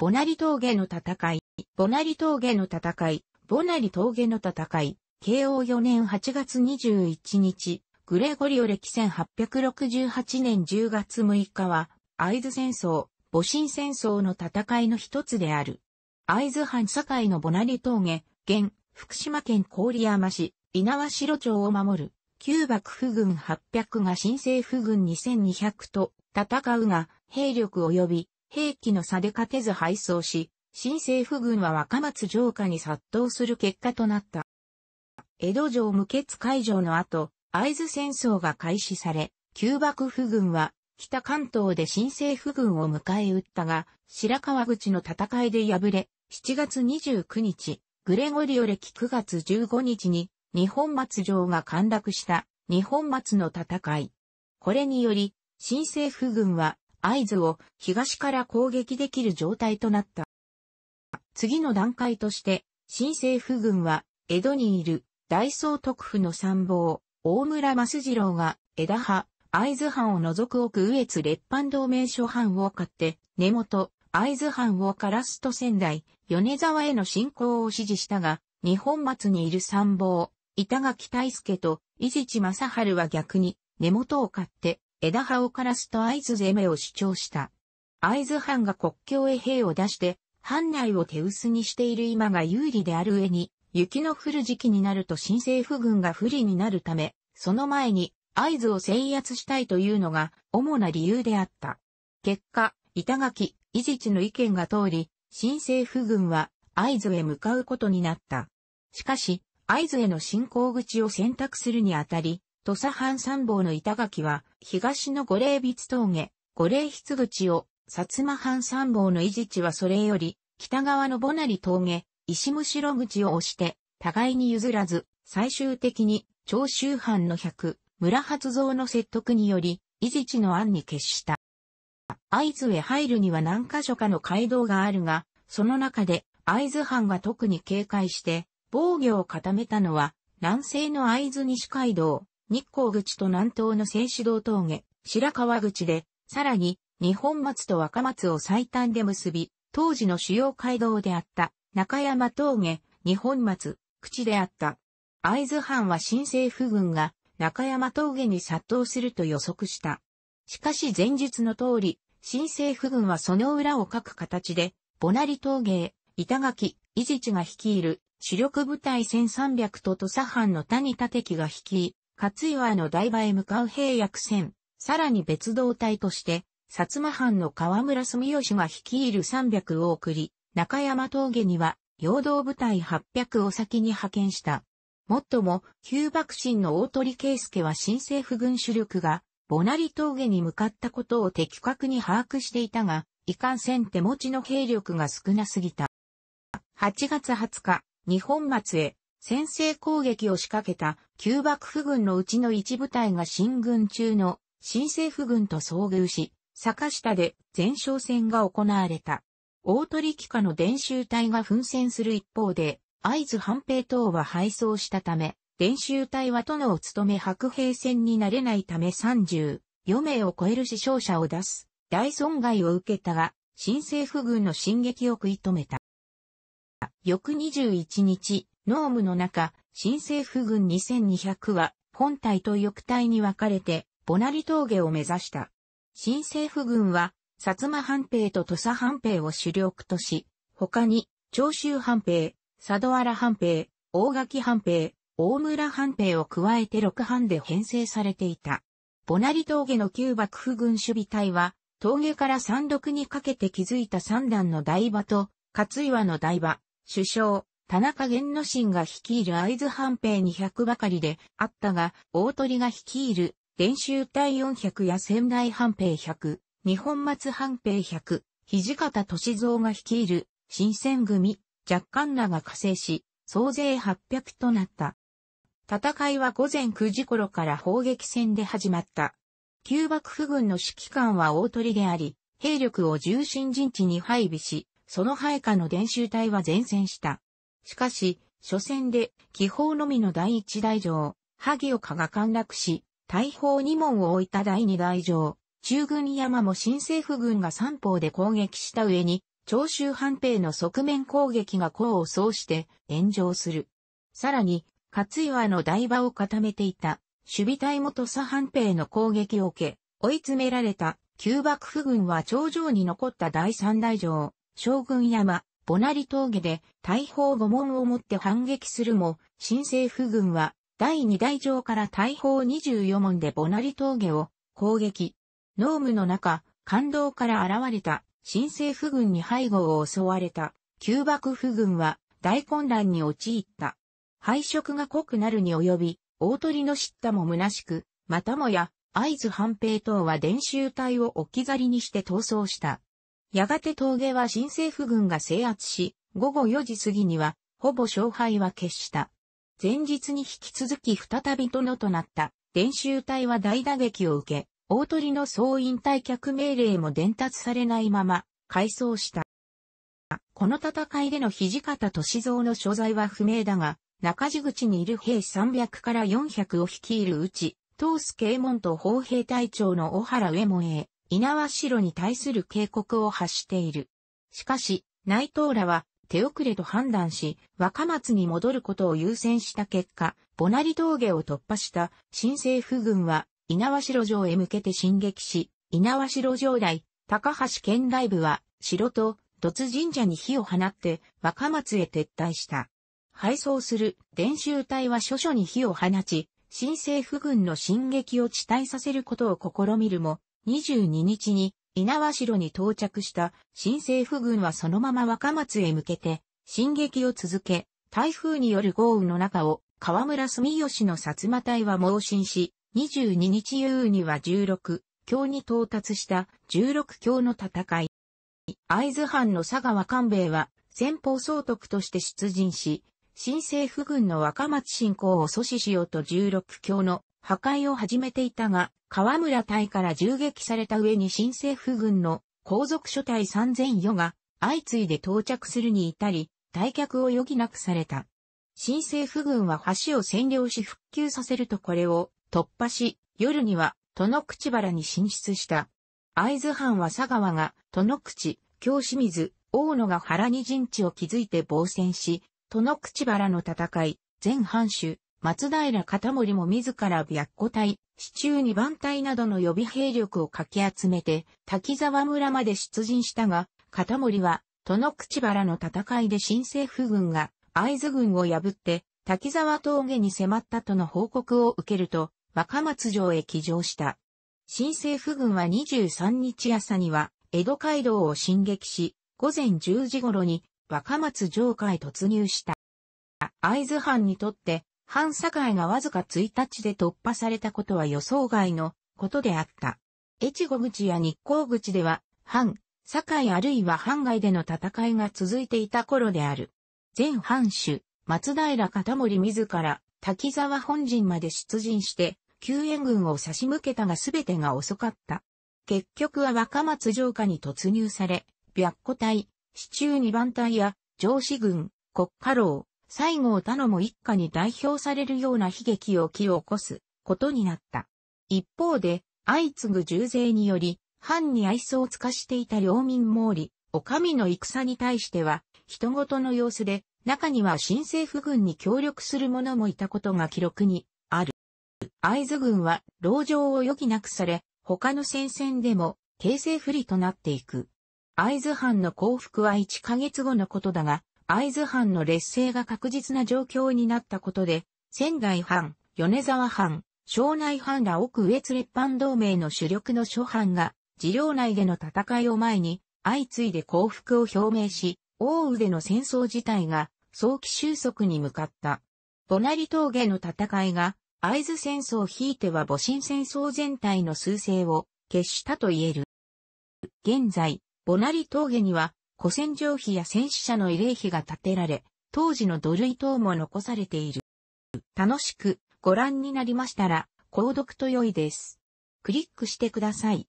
ボナリ峠の戦い、ボナリ峠の戦い、ボナリ峠の戦い、慶応4年8月21日、グレゴリオ歴1868年10月6日は、藍津戦争、戊辰戦争の戦いの一つである。藍津藩境のボナリ峠、現、福島県郡山市、稲和城町を守る、旧幕府軍800が新政府軍2200と戦うが、兵力及び兵器の差で勝てず敗走し、新政府軍は若松城下に殺到する結果となった。江戸城無血解除の後、合図戦争が開始され、旧幕府軍は北関東で新政府軍を迎え撃ったが、白川口の戦いで敗れ、7月29日、グレゴリオ歴9月15日に、日本松城が陥落した日本松の戦い。これにより、新政府軍は合図を東から攻撃できる状態となった。次の段階として、新政府軍は、江戸にいる大総督府の参謀、大村益次郎が、枝葉、会津藩を除く奥上越列藩同盟諸藩を買って、根本、会津藩をカラスと仙台、米沢への進攻を指示したが、日本松にいる参謀、板垣大助と伊地知正春は逆に根元を買って枝葉を枯らすと合図攻めを主張した。合図藩が国境へ兵を出して、藩内を手薄にしている今が有利である上に、雪の降る時期になると新政府軍が不利になるため、その前に合図を制圧したいというのが主な理由であった。結果、板垣、伊地の意見が通り、新政府軍は合図へ向かうことになった。しかし、合図への進行口を選択するにあたり、土佐藩参謀の板垣は、東の五霊筆峠、五霊筆口を、薩摩藩参謀の維持地はそれより、北側のボナリ峠、石むしろ口を押して、互いに譲らず、最終的に、長州藩の百、村発蔵の説得により、維持地の案に決した。会津へ入るには何箇所かの街道があるが、その中で、会津藩が特に警戒して、防御を固めたのは、南西の会津西街道、日光口と南東の静止道峠、白川口で、さらに、日本松と若松を最短で結び、当時の主要街道であった、中山峠、日本松、口であった。会津藩は新政府軍が中山峠に殺到すると予測した。しかし前述の通り、新政府軍はその裏を書く形で、ボナリ峠板垣、伊地知が率いる主力部隊1300と土佐藩の谷立木が率い、勝岩の台場へ向かう兵役船、さらに別動隊として、薩摩藩の河村住吉が率いる300を送り、中山峠には、陽動部隊800を先に派遣した。もっとも、旧幕臣の大鳥圭介は新政府軍主力が、ボナリ峠に向かったことを的確に把握していたが、いかんせん手持ちの兵力が少なすぎた。8月20日、日本末へ先制攻撃を仕掛けた旧幕府軍のうちの一部隊が進軍中の新政府軍と遭遇し、坂下で前哨戦が行われた。大鳥機下の伝習隊が奮戦する一方で、合図半兵等は敗走したため、伝習隊は殿を務め白兵戦になれないため34名を超える死傷者を出す、大損害を受けたが、新政府軍の進撃を食い止めた。翌21日、ノームの中、新政府軍2200は、本体と翼体に分かれて、ボナリ峠を目指した。新政府軍は、薩摩藩兵と土佐藩兵を主力とし、他に、長州藩兵、佐渡原藩兵、大垣藩兵、大村藩兵を加えて6藩で編成されていた。ボナリ峠の旧幕府軍守備隊は、峠から山麓にかけて築いた三段の台場と、勝岩の台場、首相、田中玄之進が率いる会津藩兵200ばかりであったが、大鳥が率いる伝習隊400や仙台藩兵100、日本松藩兵100、土方歳三が率いる新選組、若干らが加勢し、総勢800となった。戦いは午前9時頃から砲撃戦で始まった。旧幕府軍の指揮官は大鳥であり、兵力を重心陣地に配備し、その配下の伝習隊は前線した。しかし、初戦で、気泡のみの第一大城、萩岡が陥落し、大砲二門を置いた第二大城、中軍山も新政府軍が三方で攻撃した上に、長州藩兵の側面攻撃が功を奏して炎上する。さらに、勝岩の台場を固めていた、守備隊元佐藩兵の攻撃を受け、追い詰められた、旧幕府軍は頂上に残った第三大城、将軍山、ボナリ峠で大砲五門を持って反撃するも、新政府軍は第二大城から大砲二十四門でボナリ峠を攻撃。濃霧の中、感動から現れた新政府軍に背後を襲われた旧幕府軍は大混乱に陥った。配色が濃くなるに及び、大鳥の叱咤も虚しく、またもや、合図反兵等は伝習隊を置き去りにして逃走した。やがて峠は新政府軍が制圧し、午後4時過ぎには、ほぼ勝敗は決した。前日に引き続き再び殿となった、練習隊は大打撃を受け、大鳥の総員退却命令も伝達されないまま、改装した。この戦いでの土方歳三の所在は不明だが、中地口にいる兵300から400を率いるうち、東助衛門と砲兵隊長の小原上門へ、稲葉城に対する警告を発している。しかし、内藤らは手遅れと判断し、若松に戻ることを優先した結果、ボナリ峠を突破した新政府軍は稲葉城城へ向けて進撃し、稲葉城城内、高橋県大部は城と突神社に火を放って若松へ撤退した。敗走する伝習隊は諸々に火を放ち、新政府軍の進撃を地帯させることを試みるも、22日に猪苗代に到着した新政府軍はそのまま若松へ向けて進撃を続け、台風による豪雨の中を河村住吉の薩摩隊は猛進し、22日夕には16強に到達した16強の戦い。会津藩の佐川官兵衛は先方総督として出陣し、新政府軍の若松進行を阻止しようと16強の破壊を始めていたが、河村隊から銃撃された上に新政府軍の皇族諸隊3000余が相次いで到着するに至り、退却を余儀なくされた。新政府軍は橋を占領し復旧させるとこれを突破し、夜には、の口原に進出した。会津藩は佐川が、の口、京清水、大野が原に陣地を築いて防戦し、の口原の戦い、全藩主、松平片森も自ら白虎隊、市中二番隊などの予備兵力をかき集めて、滝沢村まで出陣したが、片森は、の口原の戦いで新政府軍が、合津軍を破って、滝沢峠に迫ったとの報告を受けると、若松城へ帰乗した。新政府軍は23日朝には、江戸街道を進撃し、午前10時頃に若松城下へ突入した。会津藩にとって反堺がわずか1日で突破されたことは予想外のことであった。越後口や日光口では、反、堺、あるいは反外での戦いが続いていた頃である。前藩主、松平片森自ら、滝沢本陣まで出陣して、救援軍を差し向けたが全てが遅かった。結局は若松城下に突入され、白虎隊、市中二番隊や、上士軍、国家老、西郷頼も一家に代表されるような悲劇を起起こすことになった。一方で、相次ぐ重税により、藩に愛想を尽かしていた領民毛利、お上の戦に対しては、人ごとの様子で、中には新政府軍に協力する者もいたことが記録にある。会津軍は、牢城を余儀なくされ、他の戦線でも、形勢不利となっていく。会津藩の降伏は1ヶ月後のことだが、会津藩の劣勢が確実な状況になったことで、仙台藩、米沢藩、庄内藩ら奥上津列藩同盟の主力の諸藩が、寺領内での戦いを前に、相次いで降伏を表明し、大宇での戦争自体が早期収束に向かった。ボナリ峠の戦いが、会津戦争ひいては母親戦争全体の趨勢を決したと言える。現在、ボナリ峠には古戦場碑や戦死者の慰霊碑が建てられ、当時の土塁等も残されている。楽しくご覧になりましたら、購読と良いです。クリックしてください。